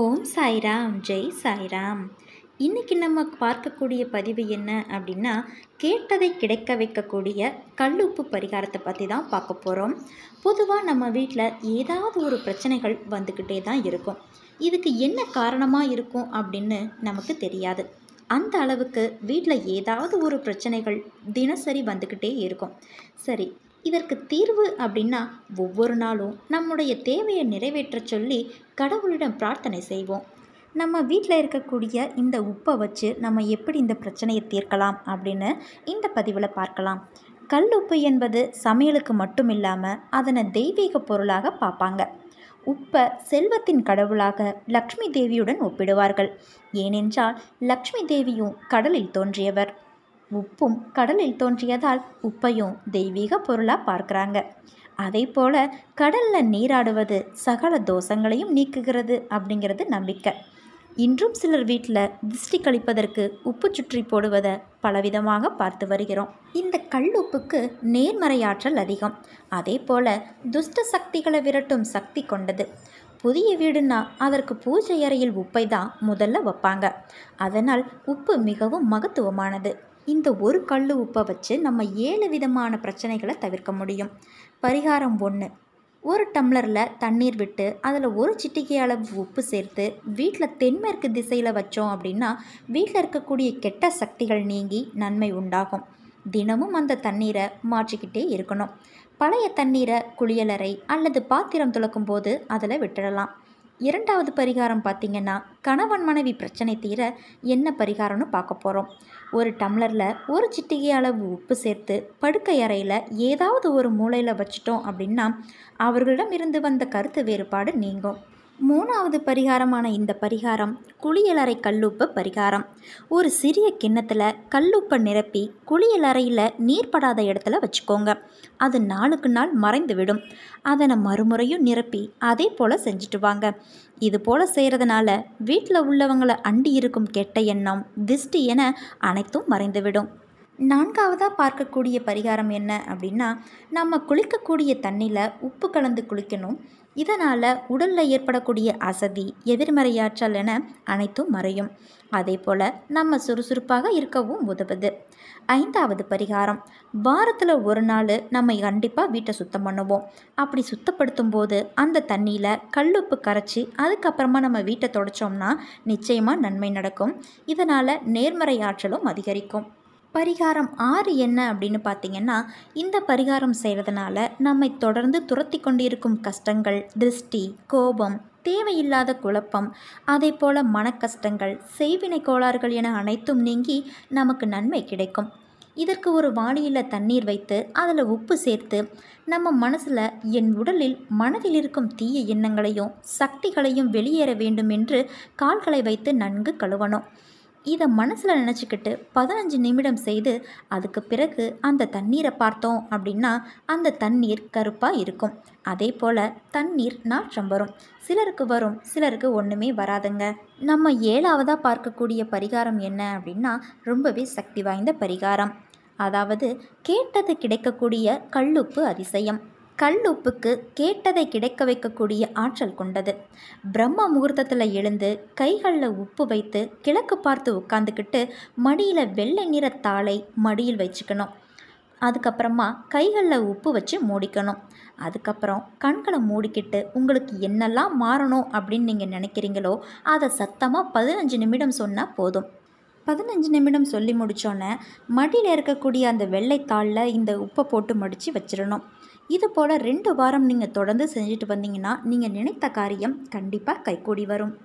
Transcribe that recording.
ஓம் சாய்ராம் ஜெய் சாய்ராம் இன்றைக்கி நம்ம பார்க்கக்கூடிய பதிவு என்ன அப்படின்னா கேட்டதை கிடைக்க வைக்கக்கூடிய கல்லுப்பு பரிகாரத்தை பற்றி தான் பார்க்க போகிறோம் பொதுவாக நம்ம வீட்டில் ஏதாவது ஒரு பிரச்சனைகள் வந்துக்கிட்டே தான் இருக்கும் இதுக்கு என்ன காரணமாக இருக்கும் அப்படின்னு நமக்கு தெரியாது அந்த அளவுக்கு வீட்டில் ஏதாவது ஒரு பிரச்சனைகள் தினசரி வந்துக்கிட்டே இருக்கும் சரி இதற்கு தீர்வு அப்படின்னா ஒவ்வொரு நாளும் நம்முடைய தேவையை நிறைவேற்ற சொல்லி கடவுளிடம் பிரார்த்தனை செய்வோம் நம்ம வீட்டில் இருக்கக்கூடிய இந்த உப்பை வச்சு நம்ம எப்படி இந்த பிரச்சனையை தீர்க்கலாம் அப்படின்னு இந்த பதிவில் பார்க்கலாம் கல் உப்பு என்பது சமையலுக்கு மட்டும் இல்லாமல் அதனை தெய்வீக பொருளாக பார்ப்பாங்க உப்பை செல்வத்தின் கடவுளாக லக்ஷ்மி தேவியுடன் ஒப்பிடுவார்கள் ஏனென்றால் லக்ஷ்மி தேவியும் கடலில் தோன்றியவர் உப்பும் கடலில் தோன்றியதால் உப்பையும் தெய்வீக பொருளாக பார்க்குறாங்க அதே போல் கடலில் நீராடுவது சகல தோஷங்களையும் நீக்குகிறது அப்படிங்கிறது நம்பிக்கை இன்றும் சிலர் வீட்டில் திருஷ்டி கழிப்பதற்கு உப்பு சுற்றி போடுவதை பலவிதமாக பார்த்து வருகிறோம் இந்த கல் உப்புக்கு நேர்மறையாற்றல் அதிகம் அதே போல துஷ்ட சக்திகளை விரட்டும் சக்தி கொண்டது புதிய வீடுன்னா அதற்கு பூஜை அறையில் உப்பை தான் முதல்ல வைப்பாங்க அதனால் உப்பு மிகவும் மகத்துவமானது இந்த ஒரு கல் உப்பை வச்சு நம்ம ஏழு விதமான பிரச்சனைகளை தவிர்க்க முடியும் பரிகாரம் ஒன்று ஒரு டம்ளரில் தண்ணீர் விட்டு அதில் ஒரு சிட்டிகை அளவு உப்பு சேர்த்து வீட்டில் தென்மேற்கு திசையில் வச்சோம் அப்படின்னா வீட்டில் இருக்கக்கூடிய கெட்ட சக்திகள் நீங்கி நன்மை உண்டாகும் தினமும் அந்த தண்ணீரை மாற்றிக்கிட்டே இருக்கணும் பழைய தண்ணீரை குளியலறை அல்லது பாத்திரம் துளக்கும் போது அதில் விட்டுடலாம் இரண்டாவது பரிகாரம் பார்த்திங்கன்னா கணவன் மனைவி பிரச்சனை தீர என்ன பரிகாரம்னு பார்க்க போகிறோம் ஒரு டம்ளரில் ஒரு சிட்டிகை அளவு உப்பு சேர்த்து படுக்கை அறையில் ஏதாவது ஒரு மூலையில் வச்சிட்டோம் அப்படின்னா அவர்களிடம் இருந்து வந்த கருத்து வேறுபாடு நீங்கும் மூணாவது பரிகாரமான இந்த பரிகாரம் குளியலறை கல்லுப்பு பரிகாரம் ஒரு சிறிய கிண்ணத்தில் கல்லுப்பை நிரப்பி குளியலறையில் நீர் படாத இடத்துல வச்சுக்கோங்க அது நாளுக்கு நாள் மறைந்து விடும் அதனை மறுமுறையும் நிரப்பி அதே போல் செஞ்சுட்டு வாங்க இது போல் செய்கிறதுனால வீட்டில் உள்ளவங்களை அண்டி இருக்கும் கெட்ட எண்ணம் திஷ்டி என அனைத்தும் மறைந்துவிடும் நான்காவதாக பார்க்கக்கூடிய பரிகாரம் என்ன அப்படின்னா நம்ம குளிக்கக்கூடிய தண்ணியில் உப்பு கலந்து குளிக்கணும் இதனால் உடலில் ஏற்படக்கூடிய அசதி எதிர்மறையாற்றல் என அனைத்தும் மறையும் அதே போல் நம்ம சுறுசுறுப்பாக இருக்கவும் உதவுது ஐந்தாவது பரிகாரம் வாரத்தில் ஒரு நாள் நம்ம கண்டிப்பாக வீட்டை சுத்தம் பண்ணுவோம் அப்படி சுத்தப்படுத்தும் போது அந்த தண்ணியில் கல்லுப்பு கரைச்சி அதுக்கப்புறமா நம்ம வீட்டை தொடச்சோம்னா நிச்சயமாக நன்மை நடக்கும் இதனால் நேர்மறை ஆற்றலும் அதிகரிக்கும் பரிகாரம் ஆறு என்ன அப்படின்னு பார்த்தீங்கன்னா இந்த பரிகாரம் செய்கிறதுனால நம்மை தொடர்ந்து துரத்தி கொண்டிருக்கும் கஷ்டங்கள் திருஷ்டி கோபம் தேவையில்லாத குழப்பம் அதே போல் மனக்கஷ்டங்கள் செய்வினை கோளாறுகள் என அனைத்தும் நீங்கி நமக்கு நன்மை கிடைக்கும் இதற்கு ஒரு வாளியில் தண்ணீர் வைத்து அதில் உப்பு சேர்த்து நம்ம மனசில் என் உடலில் மனதில் இருக்கும் தீய எண்ணங்களையும் சக்திகளையும் வெளியேற வேண்டும் என்று கால்களை வைத்து நன்கு கழுவணும் இதை மனசில் நினச்சிக்கிட்டு பதினஞ்சு நிமிடம் செய்து அதுக்கு பிறகு அந்த தண்ணீரை பார்த்தோம் அப்படின்னா அந்த தண்ணீர் கருப்பாக இருக்கும் அதே போல் தண்ணீர் நாற்றம் வரும் சிலருக்கு வரும் சிலருக்கு ஒன்றுமே வராதுங்க நம்ம ஏழாவதாக பார்க்கக்கூடிய பரிகாரம் என்ன அப்படின்னா ரொம்பவே சக்தி வாய்ந்த பரிகாரம் அதாவது கேட்டது கிடைக்கக்கூடிய கல்லுப்பு அதிசயம் கல் உப்புக்கு கேட்டதை கிடைக்க வைக்கக்கூடிய ஆற்றல் கொண்டது பிரம்ம முகூர்த்தத்தில் எழுந்து கைகளில் உப்பு வைத்து கிழக்கு பார்த்து உட்காந்துக்கிட்டு மடியில் வெள்ளை நிற தாளை மடியில் வச்சுக்கணும் அதுக்கப்புறமா கைகளில் உப்பு வச்சு மூடிக்கணும் அதுக்கப்புறம் கண்களை மூடிக்கிட்டு உங்களுக்கு என்னெல்லாம் மாறணும் அப்படின்னு நீங்கள் நினைக்கிறீங்களோ அதை சத்தமாக பதினஞ்சு நிமிடம் சொன்னால் போதும் பதினஞ்சு நிமிடம் சொல்லி முடித்தோன்னே மடியில் இருக்கக்கூடிய அந்த வெள்ளைத்தாளில் இந்த உப்பை போட்டு மடித்து வச்சிடணும் இது போல் ரெண்டு வாரம் நீங்கள் தொடர்ந்து செஞ்சுட்டு வந்தீங்கன்னா நீங்கள் நினைத்த காரியம் கண்டிப்பாக கைக்கூடி வரும்